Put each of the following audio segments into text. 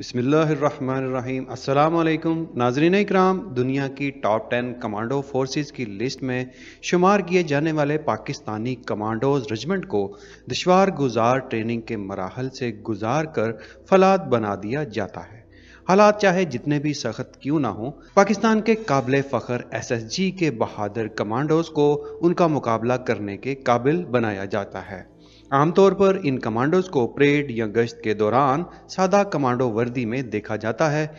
बसमीम अल्लाम नाजरीन इकराम दुनिया की टॉप टेन कमांडो फोर्सेस की लिस्ट में शुमार किए जाने वाले पाकिस्तानी कमांडोज रेजिमेंट को दुशवार गुजार ट्रेनिंग के मराहल से गुजार कर फलाद बना दिया जाता है हालात चाहे जितने भी सख्त क्यों ना हों पाकिस्तान के काबिल फ़खर एसएसजी के बहादुर कमांडोज को उनका मुकाबला करने के काबिल बनाया जाता है आमतौर पर इन कमांडोज को परेड या गश्त के दौरान सादा कमांडो वर्दी में देखा जाता है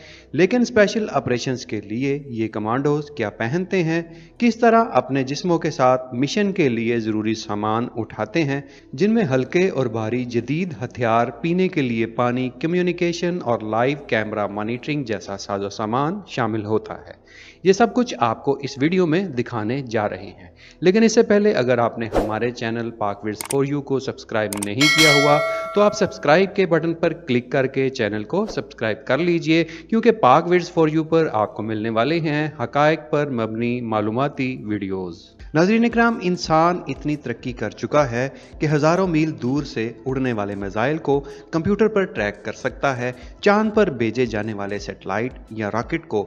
लेकिन स्पेशल ऑपरेशंस के लिए ये कमांडोज क्या पहनते हैं किस तरह अपने जिस्मों के साथ मिशन के लिए ज़रूरी सामान उठाते हैं जिनमें हल्के और भारी जदीद हथियार पीने के लिए पानी कम्युनिकेशन और लाइव कैमरा मॉनिटरिंग जैसा साजो सामान शामिल होता है ये सब कुछ आपको इस वीडियो में दिखाने जा रहे हैं लेकिन इससे पहले अगर आपने हमारे चैनल पाकविर्स फॉर यू को सब सब्सक्राइब नहीं किया हुआ तो आप सब्सक्राइब के बटन पर क्लिक करके चैनल को सब्सक्राइब कर लीजिए क्योंकि पाक विड्स फॉर यू पर आपको मिलने वाले हैं हकायक पर मबनी मालूमती वीडियोज़ नाजरीन कराम इंसान इतनी तरक्की कर चुका है कि हज़ारों मील दूर से उड़ने वाले मिज़ाइल को कंप्यूटर पर ट्रैक कर सकता है चांद पर भेजे जाने वाले सेटेलाइट या रॉकेट को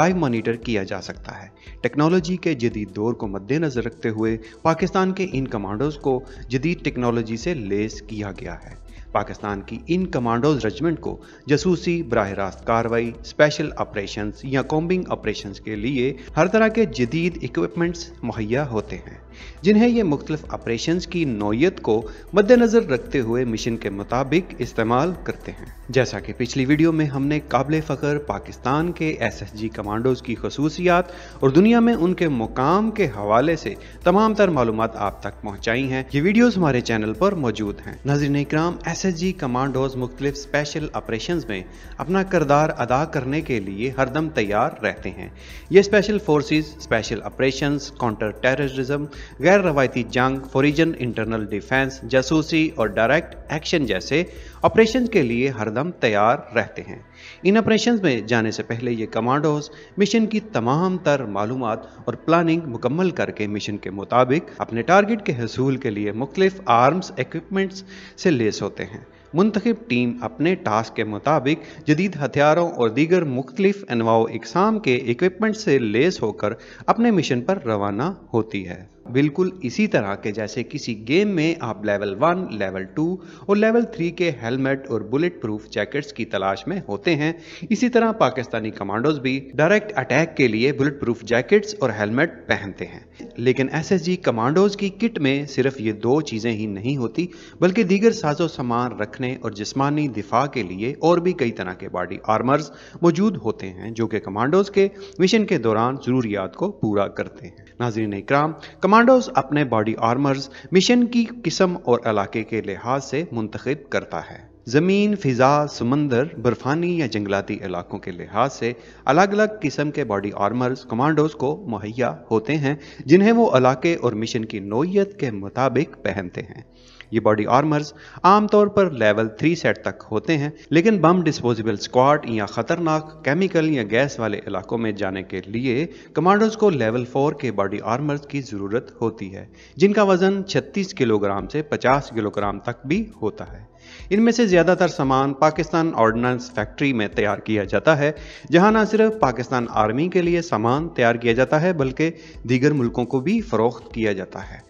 लाइव मॉनिटर किया जा सकता है टेक्नोलॉजी के जदीद दौर को मद्देनज़र रखते हुए पाकिस्तान के इन कमांडोज़ को जदीद टेक्नोलॉजी से लेस किया गया है पाकिस्तान की इन कमांडोज रेजिमेंट को जसूसी बरह रास्त कार्रवाई स्पेशल ऑपरेशन या कॉम्बिंग ऑपरेशन के लिए हर तरह के जदीद इक्विपमेंट्स मुहैया होते हैं जिन्हें ये मुख्तलिफ ऑपरेशन की नोयत को मद्देनजर रखते हुए मिशन के मुताबिक इस्तेमाल करते हैं जैसा कि पिछली वीडियो में हमने काबिल फ़खर पाकिस्तान के एस एस जी कमांडोज की खसूसियात और दुनिया में उनके मुकाम के हवाले से तमाम तर मालूम आप तक पहुँचाई हैं ये वीडियोज़ हमारे चैनल पर मौजूद हैं नजर कराम एस एसएसजी कमांडोज मुख्तलिफ स्पेशल ऑपरेशन में अपना करदार अदा करने के लिए हरदम तैयार रहते हैं ये special forces, special operation counter terrorism गैर रवायती जंग फोरिजन इंटरनल डिफेंस जासूसी और डायरेक्ट एक्शन जैसे ऑपरेशन के लिए हरदम तैयार रहते हैं इन ऑपरेशन में जाने से पहले ये कमांडोज मिशन की तमाम तर मालूम और प्लानिंग मुकम्मल करके मिशन के मुताबिक अपने टारगेट के हसूल के लिए मुख्तलिफ आर्म्स इक्विपमेंट्स से लेस होते हैं हैं मुंतखब टीम अपने टास्क के मुताबिक जदीद हथियारों और दीगर मुख्तलिफ अनवाओ इकसाम के इक्विपमेंट से लेस होकर अपने मिशन पर रवाना होती है बिल्कुल इसी तरह के जैसे किसी गेम में आप लेवल वन लेवल टू और लेवल थ्री के हेलमेट और बुलेट प्रूफ जैकेट्स की तलाश में होते हैं इसी तरह पाकिस्तानी कमांडोज भी डायरेक्ट अटैक के लिए बुलेट प्रूफ जैकेट्स और हेलमेट पहनते हैं लेकिन एस कमांडोज की किट में सिर्फ ये दो चीज़ें ही नहीं होती बल्कि दीगर साजो सामान रखने और जिस्मानी दिफा के लिए और भी कई तरह के बॉडी आर्मर्स मौजूद होते हैं जो कि कमांडोज के मिशन के दौरान ज़रूरियात को पूरा करते हैं नाजरीन इक्राम कमांडोज अपने बॉडी आर्मर्स मिशन की किस्म और इलाके के लिहाज से मुंतखब करता है ज़मीन फ़िज़ा समंदर बर्फ़ानी या जंगलाती इलाकों के लिहाज से अलग अलग किस्म के बॉडी आर्मर्स कमांडोज को मुहैया होते हैं जिन्हें वो इलाके और मिशन की नोयत के मुताबिक पहनते हैं ये बॉडी आर्मर्स आमतौर पर लेवल थ्री सेट तक होते हैं लेकिन बम डिस्पोजेबल स्क्वाड या ख़तरनाक केमिकल या गैस वाले इलाकों में जाने के लिए कमांडोज को लेवल फोर के बॉडी आर्मर्स की ज़रूरत होती है जिनका वज़न छत्तीस किलोग्राम से पचास किलोग्राम तक भी होता है इनमें से ज़्यादातर सामान पाकिस्तान ऑर्डनेंस फैक्ट्री में तैयार किया जाता है जहां ना सिर्फ पाकिस्तान आर्मी के लिए सामान तैयार किया जाता है बल्कि दीगर मुल्कों को भी फ़रोख्त किया जाता है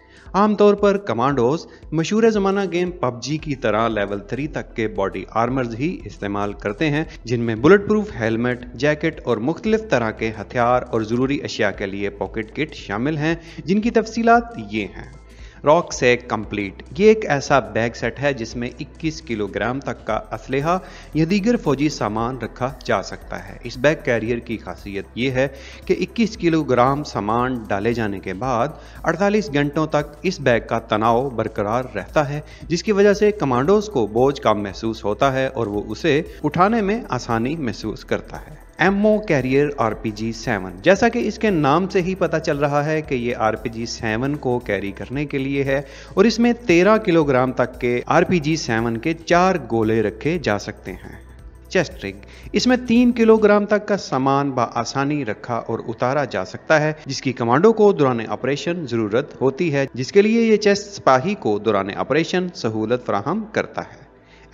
आमतौर पर कमांडोज मशहूर ज़माना गेम पबजी की तरह लेवल थ्री तक के बॉडी आर्मर्स ही इस्तेमाल करते हैं जिनमें बुलेट प्रूफ हेलमेट जैकेट और मुख्तलिफ तरह के हथियार और ज़रूरी अशिया के लिए पॉकेट किट शामिल हैं जिनकी तफसीत ये हैं रॉक से कंप्लीट ये एक ऐसा बैग सेट है जिसमें 21 किलोग्राम तक का असलहा या दीगर फौजी सामान रखा जा सकता है इस बैग कैरियर की खासियत ये है कि 21 किलोग्राम सामान डाले जाने के बाद 48 घंटों तक इस बैग का तनाव बरकरार रहता है जिसकी वजह से कमांडोज को बोझ कम महसूस होता है और वो उसे उठाने में आसानी महसूस करता है ammo carrier R P G seven जैसा कि इसके नाम से ही पता चल रहा है कि ये आर पी जी सेवन को कैरी करने के लिए है और इसमें तेरह किलोग्राम तक के आर पी जी सेवन के चार गोले रखे जा सकते हैं चेस्ट रिग इसमें तीन किलोग्राम तक का सामान आसानी रखा और उतारा जा सकता है जिसकी कमांडो को दौरान ऑपरेशन जरूरत होती है जिसके लिए ये चेस्ट सिपाही को दौरान ऑपरेशन सहूलत फ्राहम करता है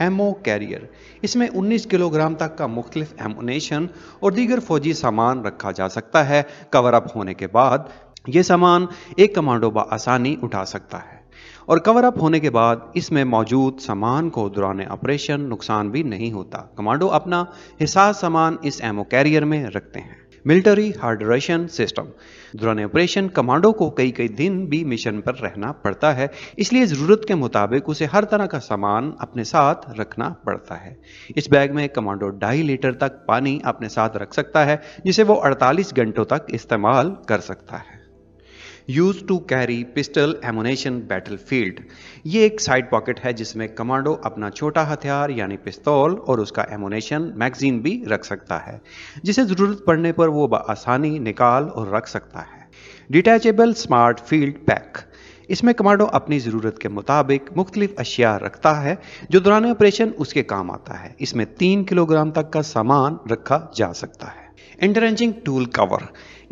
एमओ कैरियर इसमें 19 किलोग्राम तक का मुख्तलिफ एमोनेशन और दीगर फौजी सामान रखा जा सकता है कवर अप होने के बाद ये सामान एक कमांडो आसानी उठा सकता है और कवर अप होने के बाद इसमें मौजूद सामान को दौरान ऑपरेशन नुकसान भी नहीं होता कमांडो अपना हिसाब सामान इस एमओ कैरियर में रखते हैं मिलिट्री हाइड्रेशन सिस्टम दौरान ऑपरेशन कमांडो को कई कई दिन भी मिशन पर रहना पड़ता है इसलिए ज़रूरत के मुताबिक उसे हर तरह का सामान अपने साथ रखना पड़ता है इस बैग में कमांडो ढाई लीटर तक पानी अपने साथ रख सकता है जिसे वो 48 घंटों तक इस्तेमाल कर सकता है use to carry pistol ammunition battle field ये एक साइड पॉकेट है जिसमें कमांडो अपना छोटा हथियार यानी पिस्तौल और उसका एमोनेशन मैगजीन भी रख सकता है जिसे ज़रूरत पड़ने पर वो आसानी निकाल और रख सकता है डिटैचेबल स्मार्ट फील्ड पैक इसमें कमांडो अपनी ज़रूरत के मुताबिक मुख्तलिफ अशिया रखता है जो दौरान ऑपरेशन उसके काम आता है इसमें तीन किलोग्राम तक का सामान रखा जा सकता है इंटरेंचिंग टूल कवर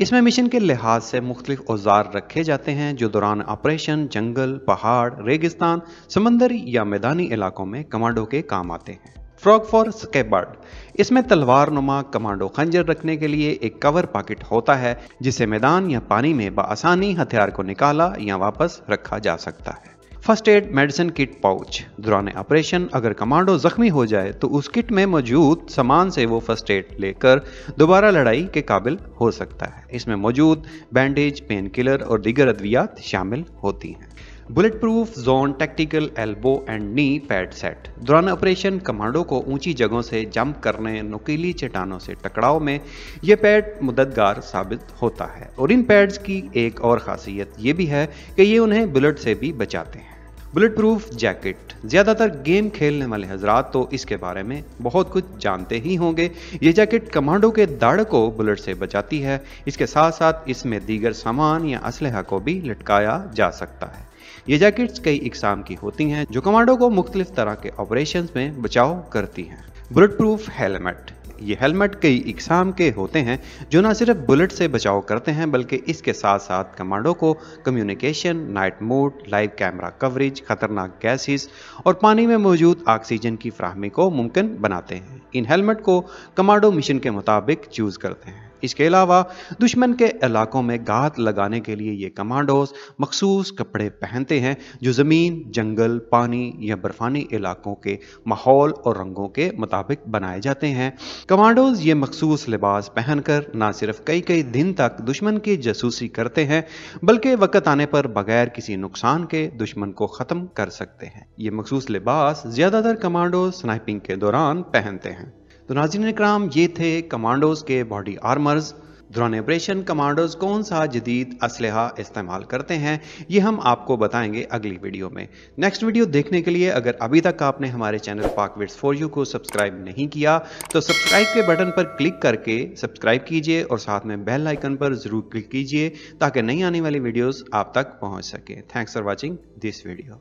इसमें मिशन के लिहाज से मुख्तलिफ औजार रखे जाते हैं जो दौरान ऑपरेशन जंगल पहाड़ रेगिस्तान समंदर या मैदानी इलाकों में कमांडो के काम आते हैं फ्रॉग फॉर स्केबर्ड इसमें तलवार नुमा कमांडो खंजर रखने के लिए एक कवर पॉकेट होता है जिसे मैदान या पानी में बसानी हथियार को निकाला या वापस रखा जा सकता है first aid medicine kit pouch दौरान ऑपरेशन अगर कमांडो जख्मी हो जाए तो उस किट में मौजूद सामान से वो फर्स्ट एड लेकर दोबारा लड़ाई के काबिल हो सकता है इसमें मौजूद बैंडेज पेन किलर और दीगर अद्वियात शामिल होती हैं bullet proof zone tactical elbow and knee pad set दौरान ऑपरेशन कमांडो को ऊंची जगहों से जंप करने नुकीली चट्टानों से टकराव में ये पैड मददगार साबित होता है और इन पैड्स की एक और खासियत ये भी है कि ये उन्हें बुलेट से भी बचाते हैं बुलेट प्रूफ जैकेट ज़्यादातर गेम खेलने वाले हजरात तो इसके बारे में बहुत कुछ जानते ही होंगे ये जैकेट कमांडो के दाड़ को बुलेट से बचाती है इसके साथ साथ इसमें दीगर सामान या असलहा को भी लटकाया जा सकता है ये जैकेट्स कई इकसाम की होती हैं जो कमांडो को मुख्तलिफ तरह के ऑपरेशन में बचाव करती हैं बुलेट प्रूफ हेलमेट ये हेलमेट कई इकसाम के होते हैं जो ना सिर्फ बुलेट से बचाव करते हैं बल्कि इसके साथ साथ कमांडो को communication night mode live camera coverage खतरनाक गैसेस और पानी में मौजूद ऑक्सीजन की फ्राहमी को मुमकिन बनाते हैं इन हेलमेट को कमांडो मिशन के मुताबिक चूज़ करते हैं इसके अलावा दुश्मन के इलाकों में घात लगाने के लिए ये कमांडोज मखसूस कपड़े पहनते हैं जो ज़मीन जंगल पानी या बर्फानी इलाकों के माहौल और रंगों के मुताबिक बनाए जाते हैं कमांडोज ये मखसूस लिबास पहनकर ना सिर्फ कई कई दिन तक दुश्मन की जासूसी करते हैं बल्कि वक़्त आने पर बगैर किसी नुकसान के दुश्मन को ख़त्म कर सकते हैं ये मखसूस लिबास ज़्यादातर कमांडोज स्नाइपिंग के दौरान पहनते हैं तो नाजिन कराम ये थे कमांडोज के बॉडी आर्मर्स दुरान ऑपरेशन कमांडोज कौन सा जदीद असलहा इस्तेमाल करते हैं ये हम आपको बताएंगे अगली वीडियो में नेक्स्ट वीडियो देखने के लिए अगर अभी तक आपने हमारे चैनल पाकविट्स फॉर यू को सब्सक्राइब नहीं किया तो सब्सक्राइब के बटन पर क्लिक करके सब्सक्राइब कीजिए और साथ में बेल आइकन पर ज़रूर क्लिक कीजिए ताकि नई आने वाली वीडियोज़ आप तक पहुँच सकें thanks for watching this video